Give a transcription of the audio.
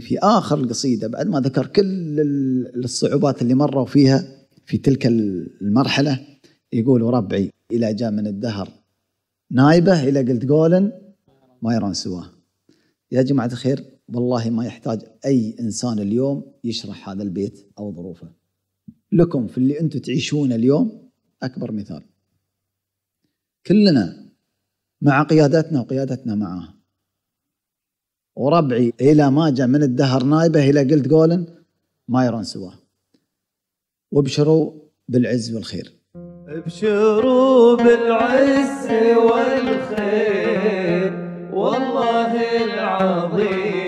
في آخر القصيدة بعد ما ذكر كل الصعوبات اللي مروا فيها في تلك المرحلة يقول ربعي إلى جاء من الدهر نايبة إلى قلت قولا ما يرون سواه يا جماعة الخير والله ما يحتاج أي إنسان اليوم يشرح هذا البيت أو ظروفه لكم في اللي أنتم تعيشونه اليوم أكبر مثال كلنا مع قيادتنا وقيادتنا معاه وربعي إلى ما جاء من الدهر نائبه إلى قلت قولا ما يرون سواه وابشروا بالعز والخير ابشروا بالعز والخير والله العظيم